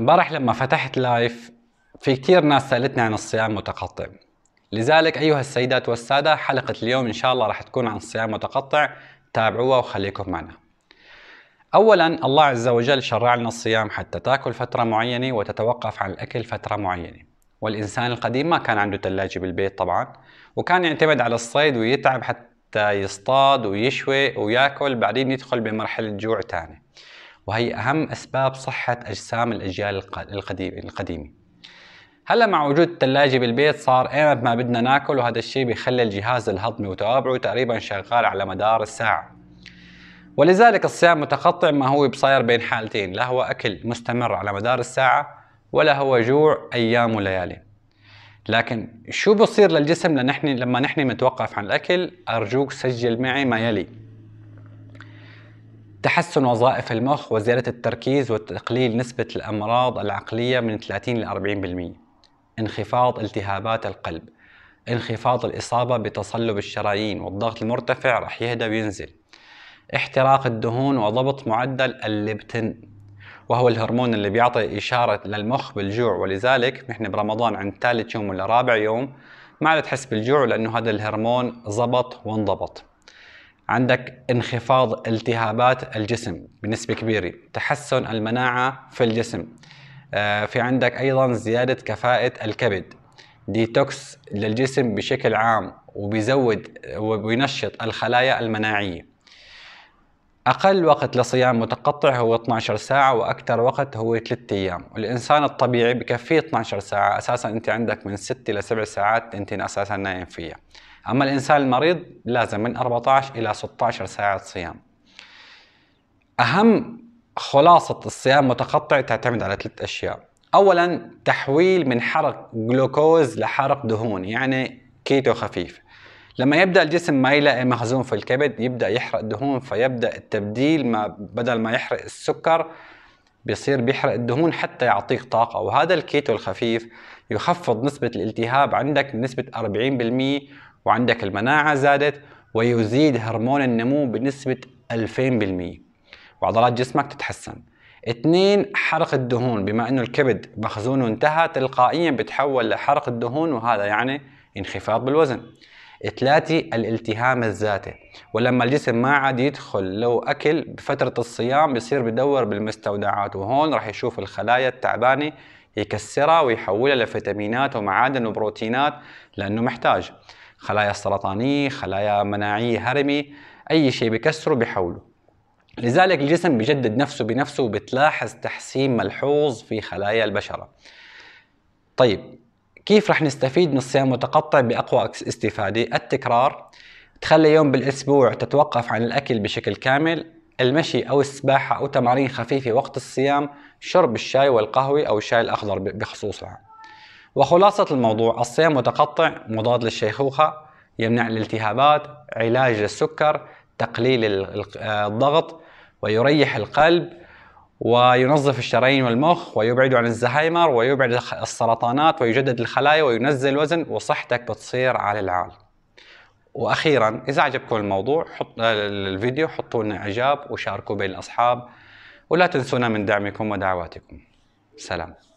امبارح لما فتحت لايف في كثير ناس سالتني عن الصيام المتقطع لذلك ايها السيدات والساده حلقه اليوم ان شاء الله راح تكون عن الصيام المتقطع تابعوها وخليكم معنا اولا الله عز وجل شرع لنا الصيام حتى تاكل فتره معينه وتتوقف عن الاكل فتره معينه والانسان القديم ما كان عنده ثلاجه بالبيت طبعا وكان يعتمد على الصيد ويتعب حتى يصطاد ويشوي وياكل بعدين يدخل بمرحله جوع ثانيه وهي أهم أسباب صحة أجسام الأجيال القديمة هلا مع وجود الثلاجة بالبيت صار ايمت ما بدنا ناكل وهذا الشيء بيخلي الجهاز الهضمي وتوابعه تقريبا شغال على مدار الساعة ولذلك الصيام متقطع ما هو بصير بين حالتين لا هو أكل مستمر على مدار الساعة ولا هو جوع أيام وليالي لكن شو بصير للجسم لما نحن متوقف عن الأكل أرجوك سجل معي ما يلي تحسن وظائف المخ وزيادة التركيز وتقليل نسبة الأمراض العقلية من 30 إلى 40% انخفاض التهابات القلب انخفاض الإصابة بتصلب الشرايين والضغط المرتفع رح يهدى وينزل احتراق الدهون وضبط معدل الليبتين وهو الهرمون اللي بيعطي إشارة للمخ بالجوع ولذلك نحن برمضان عند ثالث يوم ولا رابع يوم ما عاد تحس بالجوع لأنه هذا الهرمون ضبط وانضبط عندك انخفاض التهابات الجسم بنسبة كبيرة تحسن المناعة في الجسم آه، في عندك أيضا زيادة كفاءة الكبد ديتوكس للجسم بشكل عام وبيزود وبينشط الخلايا المناعية أقل وقت لصيام متقطع هو 12 ساعة وأكثر وقت هو 3 أيام الإنسان الطبيعي بكفيه 12 ساعة أساسا أنت عندك من 6 إلى 7 ساعات أنت أساسا نايم فيها أما الإنسان المريض لازم من 14 إلى 16 ساعة صيام أهم خلاصة الصيام متقطع تعتمد على ثلاث أشياء أولا تحويل من حرق جلوكوز لحرق دهون يعني كيتو خفيف لما يبدا الجسم ما يلاقي مخزون في الكبد يبدا يحرق دهون فيبدا التبديل ما بدل ما يحرق السكر بيصير بيحرق الدهون حتى يعطيك طاقه وهذا الكيتو الخفيف يخفض نسبه الالتهاب عندك بنسبه 40% وعندك المناعة زادت ويزيد هرمون النمو بنسبة 2000% وعضلات جسمك تتحسن اثنين حرق الدهون بما انه الكبد مخزونه انتهى تلقائيا بتحول لحرق الدهون وهذا يعني انخفاض بالوزن ثلاثة الالتهام الذاتي ولما الجسم ما عاد يدخل له أكل بفترة الصيام بصير بدور بالمستودعات وهون راح يشوف الخلايا التعبانة يكسرها ويحولها لفيتامينات ومعادن وبروتينات لانه محتاج خلايا سرطانيه خلايا مناعيه هرمي اي شيء بكسره بحوله لذلك الجسم بجدد نفسه بنفسه وبتلاحظ تحسين ملحوظ في خلايا البشره طيب كيف رح نستفيد من الصيام المتقطع باقوى استفاده التكرار تخلي يوم بالاسبوع تتوقف عن الاكل بشكل كامل المشي أو السباحة أو تمارين خفيفة وقت الصيام شرب الشاي والقهوة أو الشاي الأخضر بخصوصها وخلاصة الموضوع الصيام متقطع مضاد للشيخوخة يمنع الالتهابات علاج للسكر تقليل آه، الضغط ويريح القلب وينظف الشرايين والمخ ويبعد عن الزهايمر ويبعد السرطانات ويجدد الخلايا وينزل الوزن وصحتك بتصير على العال واخيرا اذا عجبكم الموضوع حط الفيديو حطوا لنا اعجاب وشاركوا بين الاصحاب ولا تنسونا من دعمكم ودعواتكم سلام